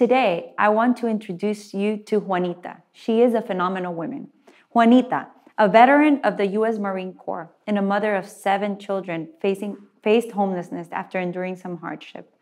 Today, I want to introduce you to Juanita. She is a phenomenal woman. Juanita, a veteran of the U.S. Marine Corps and a mother of seven children, facing, faced homelessness after enduring some hardship.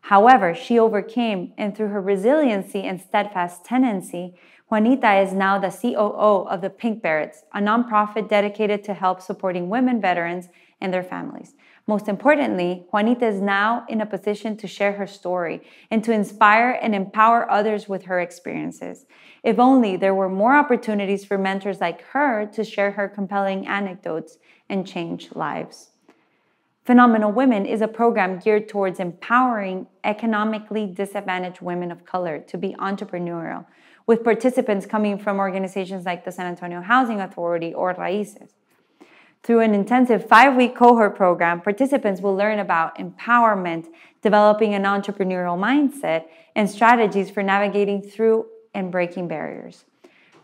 However, she overcame, and through her resiliency and steadfast tenancy, Juanita is now the COO of the Pink Barretts, a nonprofit dedicated to help supporting women veterans and their families. Most importantly, Juanita is now in a position to share her story and to inspire and empower others with her experiences. If only there were more opportunities for mentors like her to share her compelling anecdotes and change lives. Phenomenal Women is a program geared towards empowering economically disadvantaged women of color to be entrepreneurial, with participants coming from organizations like the San Antonio Housing Authority or RAICES. Through an intensive five week cohort program, participants will learn about empowerment, developing an entrepreneurial mindset, and strategies for navigating through and breaking barriers.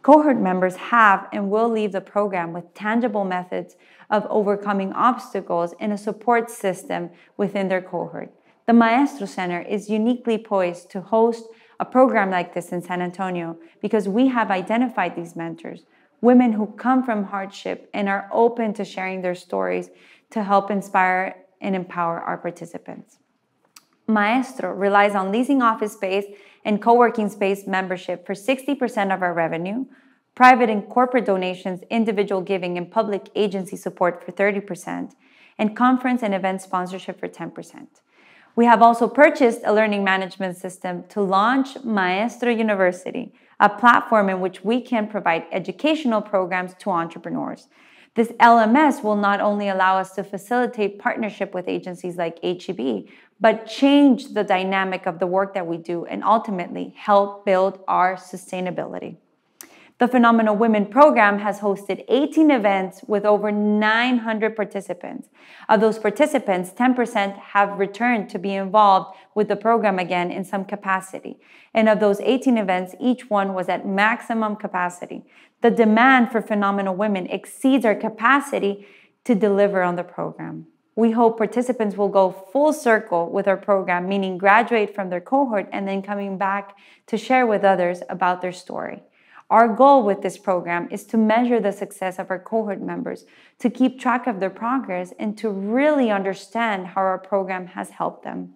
Cohort members have and will leave the program with tangible methods of overcoming obstacles and a support system within their cohort. The Maestro Center is uniquely poised to host a program like this in San Antonio because we have identified these mentors women who come from hardship and are open to sharing their stories to help inspire and empower our participants. Maestro relies on leasing office space and co working space membership for 60% of our revenue, private and corporate donations, individual giving, and public agency support for 30%, and conference and event sponsorship for 10%. We have also purchased a learning management system to launch Maestro University, a platform in which we can provide educational programs to entrepreneurs. This LMS will not only allow us to facilitate partnership with agencies like HEB, but change the dynamic of the work that we do and ultimately help build our sustainability. The Phenomenal Women program has hosted 18 events with over 900 participants. Of those participants, 10% have returned to be involved with the program again in some capacity. And of those 18 events, each one was at maximum capacity. The demand for Phenomenal Women exceeds our capacity to deliver on the program. We hope participants will go full circle with our program, meaning graduate from their cohort and then coming back to share with others about their story. Our goal with this program is to measure the success of our cohort members, to keep track of their progress, and to really understand how our program has helped them.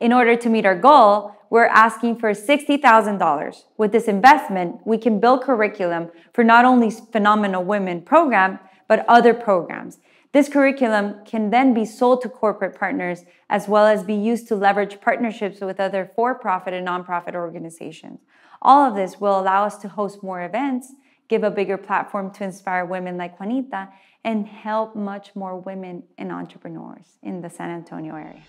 In order to meet our goal, we're asking for $60,000. With this investment, we can build curriculum for not only Phenomenal Women program, but other programs this curriculum can then be sold to corporate partners as well as be used to leverage partnerships with other for profit and nonprofit organizations. All of this will allow us to host more events, give a bigger platform to inspire women like Juanita, and help much more women and entrepreneurs in the San Antonio area.